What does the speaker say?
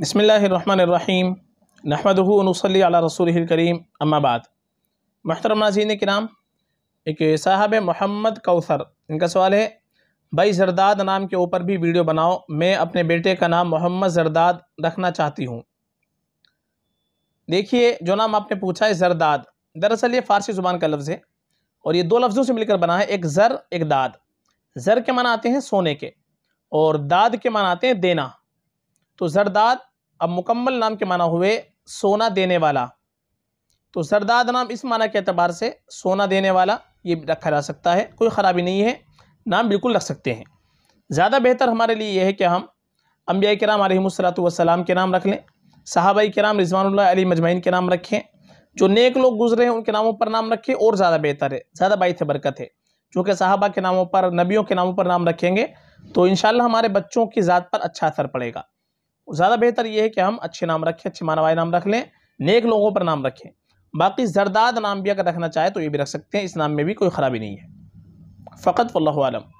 بسم اللہ الرحمن نحمد صلی نصلی علی رسول الکریم اما بعد محترم ناظرین کرام ایک صاحب محمد کوثر ان کا سوال ہے بھائی زرداد نام کے اوپر بھی ویڈیو بناؤ میں اپنے بیٹے کا نام محمد زرداد رکھنا چاہتی ہوں دیکھیے جو نام آپ نے پوچھا ہے زرداد دراصل یہ فارسی زبان کا لفظ ہے اور یہ دو لفظوں سے مل کر بنا ہے ایک زر ایک داد زر کے معنی آتے ہیں سونے کے اور داد کے معنی آتے ہیں دینا تو زرداد اب مکمل نام کے معنی ہوئے سونا دینے والا تو زرداد نام اس معنی کے اعتبار سے سونا دینے والا یہ رکھا جا سکتا ہے کوئی خرابی نہیں ہے نام بالکل رکھ سکتے ہیں زیادہ بہتر ہمارے لیے یہ ہے کہ ہم انبیاء کرام علیہ السلام کے نام رکھ لیں صحابہ کرام رضوان اللہ علی مجمعین کے نام رکھیں جو نیک لوگ گزرے ہیں ان کے ناموں پر نام رکھیں اور زیادہ بہتر ہے زیادہ باعث برکت ہے چونکہ صحابہ کے ناموں پر نبیوں کے ناموں پر نام رکھیں گے تو انشاءاللہ ہمارے بچوں کی ذات پر اچھا اثر پڑے گا زیادہ بہتر یہ ہے کہ ہم اچھے نام رکھیں اچھے معنیوا نام رکھ لیں نیک لوگوں پر نام رکھیں باقی زرداد نام بھی اگر رکھنا چاہے تو یہ بھی رکھ سکتے ہیں اس نام میں بھی کوئی خرابی نہیں ہے فقط واللہ عالم